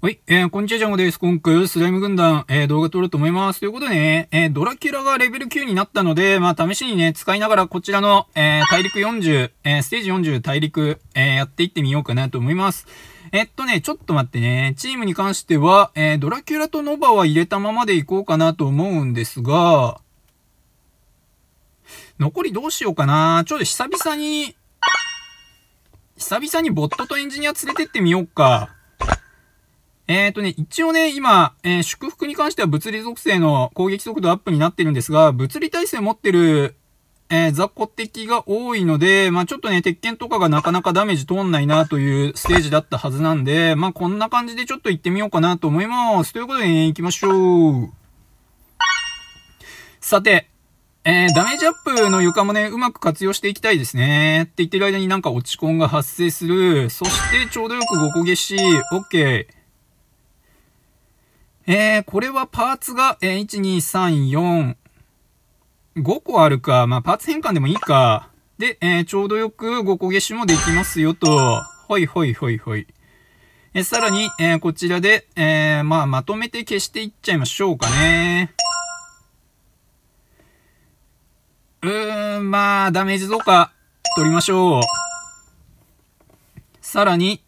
はい、えー、こんにちは、ジャンゴです。今回はスライム軍団、えー、動画撮ろうと思います。ということでね、えー、ドラキュラがレベル9になったので、まあ、試しにね、使いながらこちらの、えー、大陸40、えー、ステージ40大陸、えー、やっていってみようかなと思います。えっとね、ちょっと待ってね、チームに関しては、えー、ドラキュラとノバは入れたままでいこうかなと思うんですが、残りどうしようかな。ちょっと久々に、久々にボットとエンジニア連れてってみようか。えっ、ー、とね、一応ね、今、えー、祝福に関しては物理属性の攻撃速度アップになってるんですが、物理耐性持ってる、えー、雑魚敵が多いので、まあちょっとね、鉄拳とかがなかなかダメージ通んないなというステージだったはずなんで、まあこんな感じでちょっと行ってみようかなと思います。ということで、ね、行きましょう。さて、えー、ダメージアップの床もね、うまく活用していきたいですね。って言ってる間になんか落ちコンが発生する。そしてちょうどよく5個消し。OK。えー、これはパーツが、えー、1、2、3、4、5個あるか。まあ、パーツ変換でもいいか。で、えー、ちょうどよく5個消しもできますよと。ほいほいほいほい。えー、さらに、えー、こちらで、えー、まあ、まとめて消していっちゃいましょうかね。うーん、まあ、ダメージ増加、取りましょう。さらに、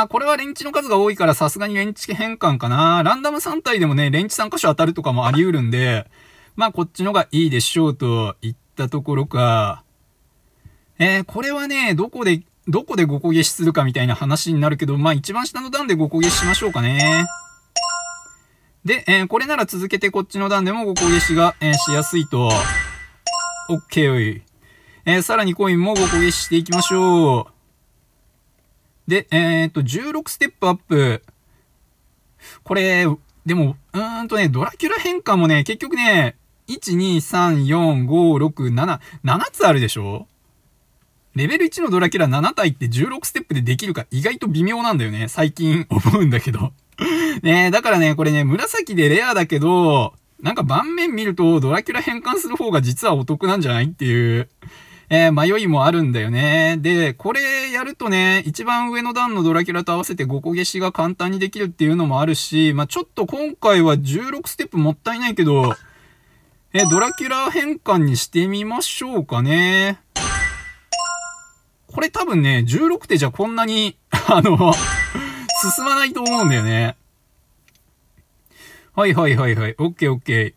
あー、これはレンチの数が多いからさすがにレンチ変換かな。ランダム3体でもね、レンチ3箇所当たるとかもあり得るんで、まあこっちのがいいでしょうと言ったところか。えー、これはね、どこで、どこで5個消しするかみたいな話になるけど、まあ一番下の段で5個消ししましょうかね。で、えー、これなら続けてこっちの段でも5個消しが、えー、しやすいと。OK。えー、さらにコインも5個消ししていきましょう。で、えー、っと、16ステップアップ。これ、でも、うーんとね、ドラキュラ変化もね、結局ね、1,2,3,4,5,6,7,7つあるでしょレベル1のドラキュラ7体って16ステップでできるか意外と微妙なんだよね。最近 思うんだけどねだからね、これね、紫でレアだけど、なんか盤面見るとドラキュラ変換する方が実はお得なんじゃないっていう。えー、迷いもあるんだよね。で、これやるとね、一番上の段のドラキュラと合わせて5個消しが簡単にできるっていうのもあるし、まあ、ちょっと今回は16ステップもったいないけど、え、ドラキュラ変換にしてみましょうかね。これ多分ね、16手じゃこんなに、あの、進まないと思うんだよね。はいはいはいはい。オッケーオッケー。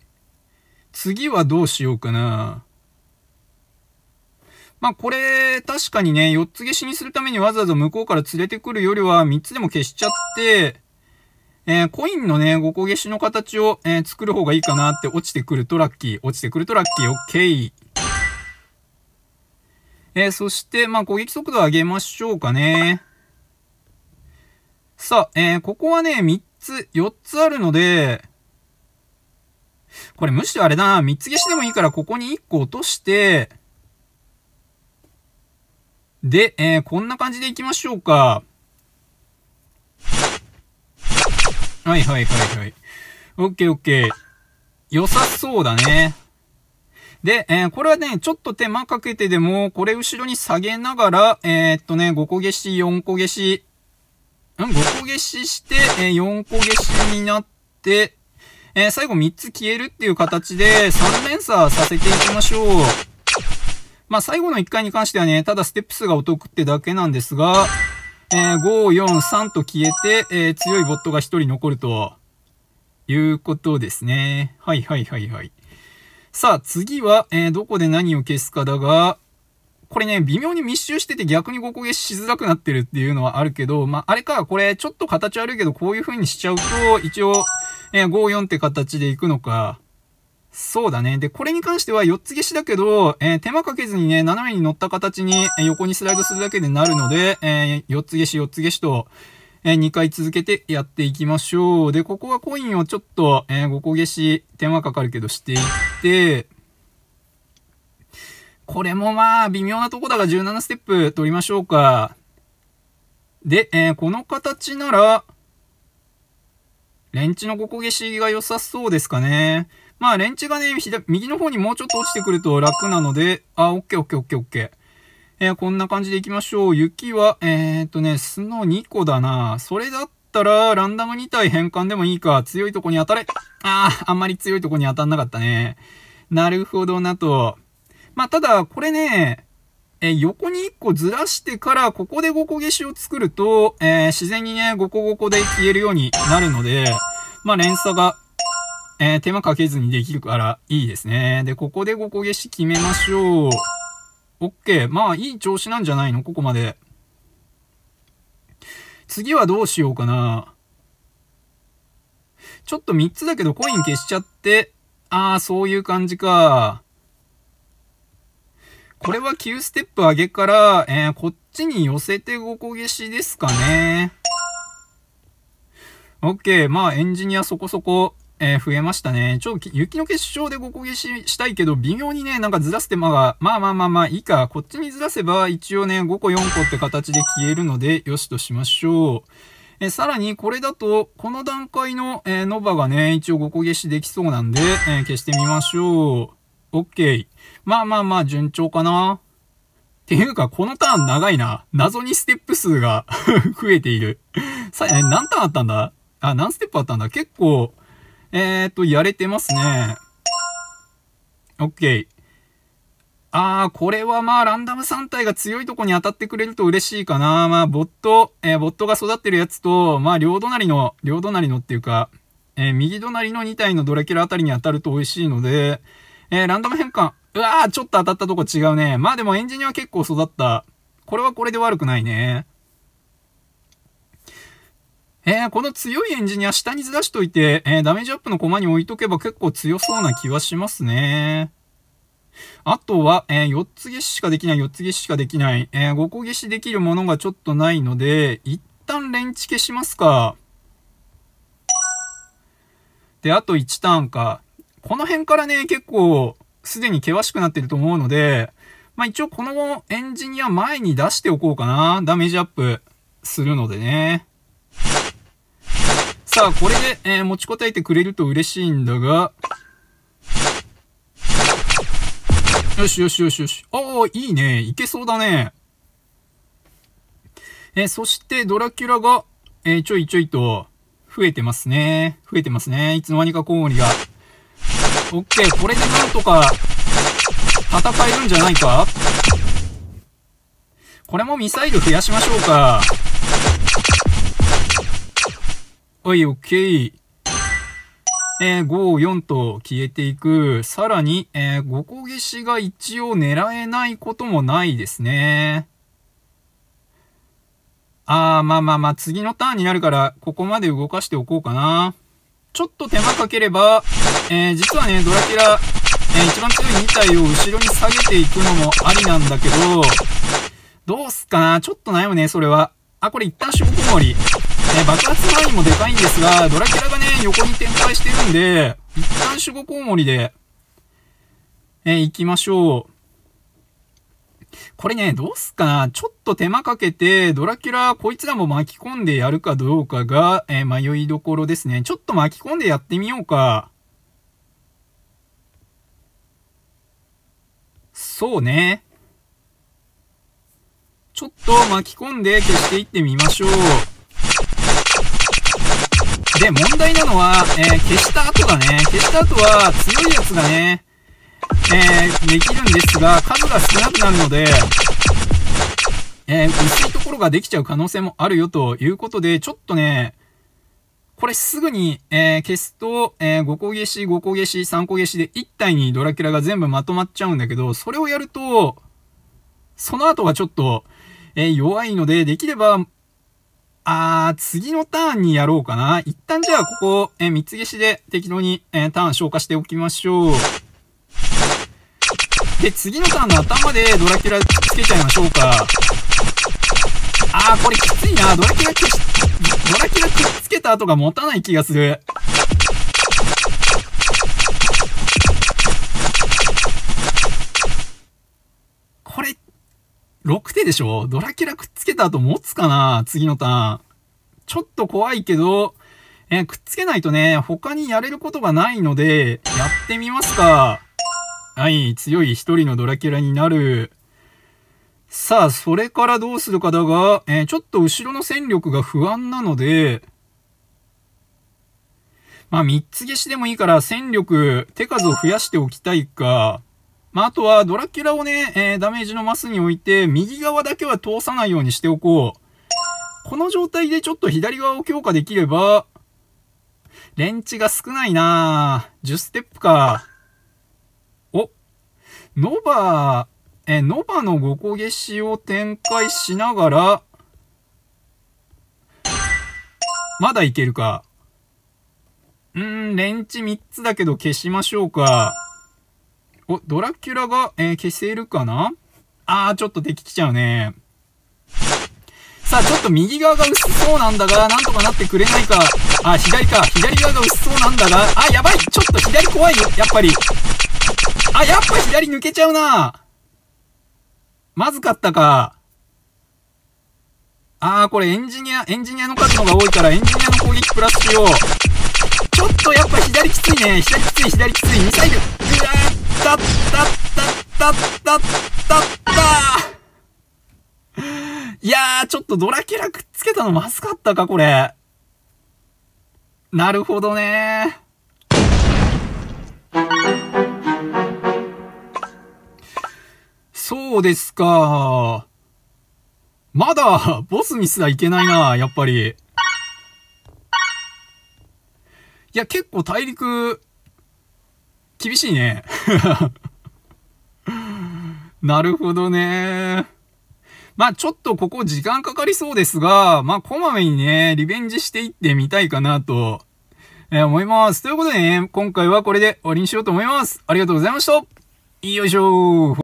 次はどうしようかな。まあこれ、確かにね、4つ消しにするためにわざわざ向こうから連れてくるよりは、3つでも消しちゃって、えー、コインのね、5個消しの形を、えー、作る方がいいかなって、落ちてくるとラッキー、落ちてくるとラッキー、オッえー、そして、まあ攻撃速度上げましょうかね。さあ、えー、ここはね、3つ、4つあるので、これむしろあれだな、3つ消しでもいいから、ここに1個落として、で、えー、こんな感じでいきましょうか。はいはいはいはい。オッケーオッケー。良さそうだね。で、えー、これはね、ちょっと手間かけてでも、これ後ろに下げながら、えー、っとね、5個消し、4個消し、ん ?5 個消しして、えー、4個消しになって、え最後3つ消えるっていう形で3連鎖させていきましょう。まあ、最後の1回に関してはね、ただステップ数がお得ってだけなんですが、えー、5、4、3と消えて、えー、強いボットが1人残るということですね。はいはいはいはい。さあ、次は、えー、どこで何を消すかだが、これね、微妙に密集してて逆にここ消しづらくなってるっていうのはあるけど、まあ、あれか、これちょっと形悪いけど、こういう風にしちゃうと、一応、えー、5、4って形でいくのか。そうだね。で、これに関しては4つ消しだけど、えー、手間かけずにね、斜めに乗った形に横にスライドするだけでなるので、えー、4つ消し4つ消しと、え2回続けてやっていきましょう。で、ここはコインをちょっと、え5個消し、手間かかるけどしていって、これもまあ、微妙なとこだが17ステップ取りましょうか。で、えー、この形なら、レンチのここ消しが良さそうですかね。まあ、レンチがね、右の方にもうちょっと落ちてくると楽なので、あ、オッケーオッケーオッケーオッケー。えー、こんな感じでいきましょう。雪は、えー、っとね、スノ2個だな。それだったら、ランダム2体変換でもいいか。強いとこに当たれ。ああ、あんまり強いとこに当たんなかったね。なるほどなと。まあ、ただ、これね、えー、横に1個ずらしてから、ここで5個消しを作ると、えー、自然にね、5個5個で消えるようになるので、まあ、連鎖がえー、手間かけずにできるからいいですね。で、ここで5個消し決めましょう。OK。まあ、いい調子なんじゃないのここまで。次はどうしようかな。ちょっと3つだけどコイン消しちゃって、ああ、そういう感じか。これは9ステップ上げから、えー、こっちに寄せて5個消しですかね。OK。まあ、エンジニアそこそこえー、増えましたね。ちょっと雪の結晶で5個消ししたいけど、微妙にね、なんかずらす手間が、まあまあまあまあいいか。こっちにずらせば、一応ね、5個4個って形で消えるので、よしとしましょう。えー、さらに、これだと、この段階の、えー、ノバがね、一応5個消しできそうなんで、え消してみましょう。OK。まあまあまあ、順調かな。っていうか、このターン長いな。謎にステップ数が 増えている。さ、え、何ターンあったんだあ、何ステップあったんだ結構、えー、っと、やれてますね。OK。あー、これはまあ、ランダム3体が強いとこに当たってくれると嬉しいかな。まあ、ボット、えー、ボットが育ってるやつと、まあ、両隣の、両隣のっていうか、えー、右隣の2体のドラキュラあたりに当たると美味しいので、えー、ランダム変換。うわー、ちょっと当たったとこ違うね。まあでもエンジニアは結構育った。これはこれで悪くないね。えー、この強いエンジニア下にずらしといて、えー、ダメージアップの駒に置いとけば結構強そうな気はしますね。あとは、えー、4つ消ししかできない、4つ消ししかできない。えー、5個消しできるものがちょっとないので、一旦レンチ消しますか。で、あと1ターンか。この辺からね、結構、すでに険しくなってると思うので、まあ一応このエンジニア前に出しておこうかな。ダメージアップするのでね。さあ、これで、えー、持ちこたえてくれると嬉しいんだが、よしよしよしよし。おおいいね。いけそうだね。えそしてドラキュラが、えー、ちょいちょいと増えてますね。増えてますね。いつの間にかコウモリが。オッケー、これでなんとか戦えるんじゃないかこれもミサイル増やしましょうか。はい、OK。えー、5、4と消えていく。さらに、えー、5個消しが一応狙えないこともないですね。あー、まあまあまあ、次のターンになるから、ここまで動かしておこうかな。ちょっと手間かければ、えー、実はね、ドラキュラ、えー、一番強い2体を後ろに下げていくのもありなんだけど、どうすっかなちょっと悩むね、それは。あ、これ一旦仕事終わり。えー、爆発範囲もでかいんですが、ドラキュラがね、横に展開してるんで、一旦守護コウモリで、えー、行きましょう。これね、どうすっかなちょっと手間かけて、ドラキュラ、こいつらも巻き込んでやるかどうかが、えー、迷いどころですね。ちょっと巻き込んでやってみようか。そうね。ちょっと巻き込んで消していってみましょう。で、問題なのは、えー、消した後だね、消した後は強いやつがね、えー、できるんですが、数が少なくなるので、えー、薄いところができちゃう可能性もあるよということで、ちょっとね、これすぐに、えー、消すと、えー、5個消し、5個消し、3個消しで1体にドラキュラが全部まとまっちゃうんだけど、それをやると、その後がちょっと、えー、弱いので、できればあー、次のターンにやろうかな。一旦じゃあここ、えー、三つ消しで適当に、えー、ターン消化しておきましょう。で、次のターンの頭でドラキュラつけちゃいましょうか。あー、これきついな。ドラキュラ消し、ドラキュラくっつけた後が持たない気がする。これ、6手でしょドラキュラくっつけた後持つかな次のターン。ちょっと怖いけど、えー、くっつけないとね、他にやれることがないので、やってみますか。はい、強い一人のドラキュラになる。さあ、それからどうするかだが、えー、ちょっと後ろの戦力が不安なので、まあ、三つ消しでもいいから戦力、手数を増やしておきたいか。まあ、あとは、ドラキュラをね、えー、ダメージのマスに置いて、右側だけは通さないようにしておこう。この状態でちょっと左側を強化できれば、レンチが少ないなぁ。10ステップか。お、ノバー、え、ノバの5個消しを展開しながら、まだいけるか。うーん、レンチ3つだけど消しましょうか。お、ドラキュラが、えー、消しているかなあー、ちょっとできちゃうね。さあ、ちょっと右側が薄そうなんだが、なんとかなってくれないか。あ、左か。左側が薄そうなんだが、あ、やばいちょっと左怖いよ、やっぱり。あ、やっぱ左抜けちゃうなまずかったか。あー、これエンジニア、エンジニアの数のが多いから、エンジニアの攻撃プラスしよう。ちょっとやっぱ左きついね。左きつい、左きつい。ミサイル。うわーたったったったったったいやー、ちょっとドラキュラくっつけたのまずかったか、これ。なるほどねそうですか。まだ、ボスにすらいけないな、やっぱり。いや、結構大陸、厳しいね。なるほどね。まあちょっとここ時間かかりそうですが、まあこまめにね、リベンジしていってみたいかなと、えー、思います。ということでね、今回はこれで終わりにしようと思います。ありがとうございました。よいしょ